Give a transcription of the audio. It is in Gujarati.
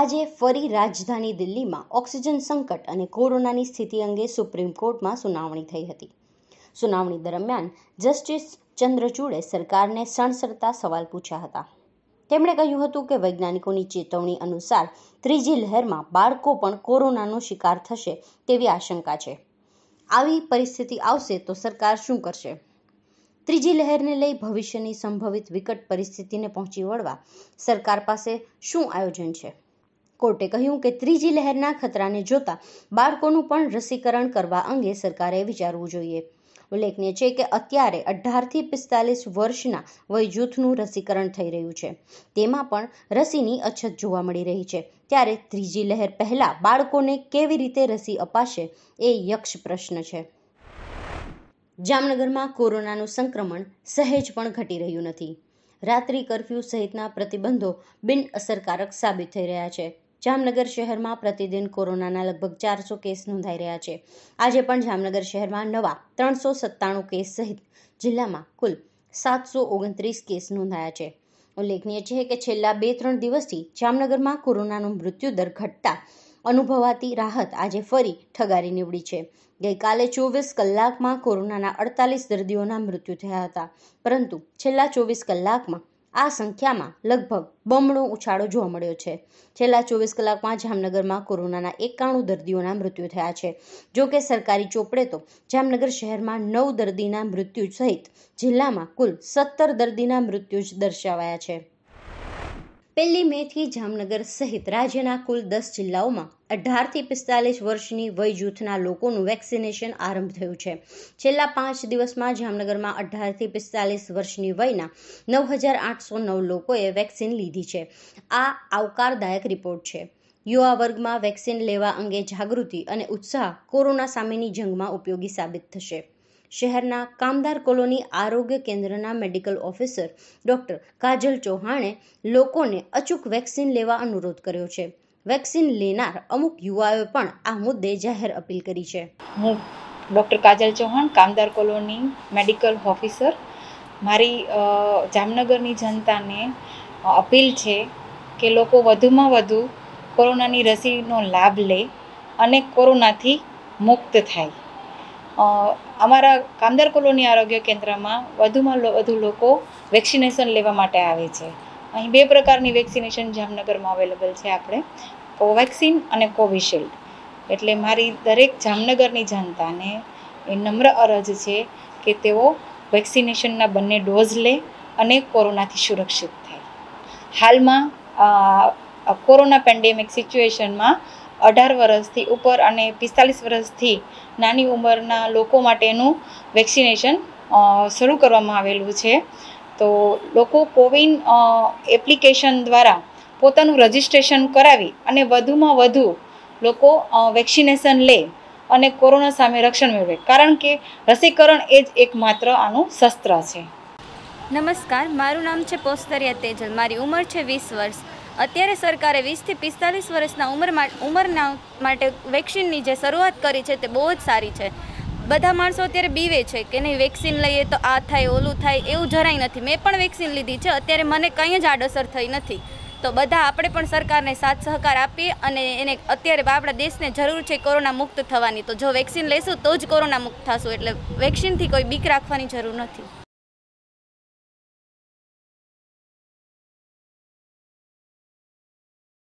આજે ફરી રાજધાની દિલ્હીમાં ઓક્સિજન સંકટ અને કોરોનાની સ્થિતિ અંગે સુપ્રીમ કોર્ટમાં સુનાવણી થઈ હતી સુનાવણી દરમિયાન જસ્ટિસ ચંદ્રચૂડે સરકારને સણસરતા સવાલ પૂછ્યા હતા તેમણે કહ્યું હતું કે વૈજ્ઞાનિકોની ચેતવણી અનુસાર ત્રીજી લહેરમાં બાળકો પણ કોરોનાનો શિકાર થશે તેવી આશંકા છે આવી પરિસ્થિતિ આવશે તો સરકાર શું કરશે ત્રીજી લહેરને લઈ ભવિષ્યની સંભવિત વિકટ પરિસ્થિતિને પહોંચી વળવા સરકાર પાસે શું આયોજન છે કોર્ટે કહ્યું કે ત્રીજી લહેરના ખતરાને જોતા બાળકોનું પણ રસીકરણ કરવા અંગે સરકારે વિચારવું જોઈએ ઉલ્લેખનીય છે કે અત્યારે અઢારથી પિસ્તાલીસ વર્ષના વયજૂથનું રસીકરણ થઈ રહ્યું છે તેમાં પણ રસીની અછત જોવા મળી રહી છે ત્યારે ત્રીજી લહેર પહેલાં બાળકોને કેવી રીતે રસી અપાશે એ યક્ષ પ્રશ્ન છે જામનગરમાં કોરોનાનું સંક્રમણ સહેજ પણ ઘટી રહ્યું નથી રાત્રિ કરફ્યુ સહિતના પ્રતિબંધો બિનઅસરકારક સાબિત થઈ રહ્યા છે જામનગર શહેરમાં પ્રતિદિન કોરોનાના લગભગ ચારસો કેસ નોંધાઈ રહ્યા છે આજે પણ જામનગર શહેરમાં નવા ત્રણસો સત્તાણું કેસ સહિત જિલ્લામાં કુલ સાતસો ઓગણત્રીસ કેસ નોંધાયા છે ઉલ્લેખનીય છે કે છેલ્લા બે ત્રણ દિવસથી જામનગરમાં કોરોનાનો મૃત્યુદર ઘટતા અનુભવાતી રાહત આજે ફરી ઠગારી નીવડી છે ગઈકાલે ચોવીસ કલાકમાં કોરોનાના અડતાલીસ દર્દીઓના મૃત્યુ થયા હતા પરંતુ છેલ્લા ચોવીસ કલાકમાં આ સંખ્યામાં લગભગ બમણો ઉછાળો જોવા મળ્યો છે છેલ્લા ચોવીસ કલાકમાં જામનગરમાં કોરોનાના એકાણું દર્દીઓના મૃત્યુ થયા છે જોકે સરકારી ચોપડે તો જામનગર શહેરમાં નવ દર્દીના મૃત્યુ સહિત જિલ્લામાં કુલ સત્તર દર્દીના મૃત્યુ જ દર્શાવાયા છે પહેલી મેથી જામનગર સહિત રાજ્યના કુલ દસ જિલ્લાઓમાં અઢારથી પિસ્તાલીસ વર્ષની વય જૂથના લોકોનું વેક્સિનેશન આરંભ થયું છે છેલ્લા પાંચ દિવસમાં જામનગરમાં અઢારથી પિસ્તાલીસ વર્ષની વયના નવ હજાર આઠસો નવ લોકોએ વેક્સિન લીધી છે આ આવકારદાયક રિપોર્ટ છે યુવા વર્ગમાં વેક્સિન લેવા અંગે જાગૃતિ અને ઉત્સાહ કોરોના સામેની જંગમાં ઉપયોગી સાબિત થશે શહેરના કામદાર કોલોની આરોગ્ય કેન્દ્રના મેડિકલ ઓફિસર ડોક્ટર કાજલ ચૌહાણે લોકોને અચૂક વેક્સિન લેવા અનુરોધ કર્યો છે વેક્સિન લેનાર અમુક યુવાઓએ પણ આ મુદ્દે જાહેર અપીલ કરી છે હું ડૉક્ટર કાજલ ચૌહાણ કામદાર કોલોની મેડિકલ ઓફિસર મારી જામનગરની જનતાને અપીલ છે કે લોકો વધુમાં વધુ કોરોનાની રસીનો લાભ લે અને કોરોનાથી મુક્ત થાય અમારા કામદાર કોલોની આરોગ્ય કેન્દ્રમાં વધુમાં વધુ લોકો વેક્સિનેશન લેવા માટે આવે છે અહીં બે પ્રકારની વેક્સિનેશન જામનગરમાં અવેલેબલ છે આપણે કોવેક્સિન અને કોવિશિલ્ડ એટલે મારી દરેક જામનગરની જનતાને એ નમ્ર અરજ છે કે તેઓ વેક્સિનેશનના બંને ડોઝ લે અને કોરોનાથી સુરક્ષિત થાય હાલમાં કોરોના પેન્ડેમિક સિચ્યુએશનમાં અઢાર વર્ષથી ઉપર અને પિસ્તાલીસ વર્ષથી નાની ઉંમરના લોકો માટેનું વેક્સિનેશન શરૂ કરવામાં આવેલું છે તો લોકો કોવિન એપ્લિકેશન દ્વારા પોતાનું રજિસ્ટ્રેશન કરાવી અને વધુમાં વધુ લોકો વેક્સિનેશન લે અને કોરોના સામે રક્ષણ મેળવે કારણ કે રસીકરણ એ જ એકમાત્ર આનું શસ્ત્ર છે નમસ્કાર મારું નામ છે પોસ્તરિયા તેજલ મારી ઉંમર છે વીસ વર્ષ અત્યારે સરકારે વીસથી પિસ્તાલીસ વર્ષના ઉંમર ઉંમરના માટે વેક્સિનની જે શરૂઆત કરી છે તે બહુ જ સારી છે બધા માણસો અત્યારે બીવે છે કે નહીં વેક્સિન લઈએ તો આ થાય ઓલું થાય એવું જરાય નથી મેં પણ વેક્સિન લીધી છે અત્યારે મને કંઈ જ આડઅસર થઈ નથી તો બધા આપણે પણ સરકારને સાથ સહકાર આપીએ અને એને અત્યારે આપણા દેશને જરૂર છે કોરોના મુક્ત થવાની તો જો વેક્સિન લેશું તો જ કોરોના મુક્ત થશું એટલે વેક્સિનથી કોઈ બીક રાખવાની જરૂર નથી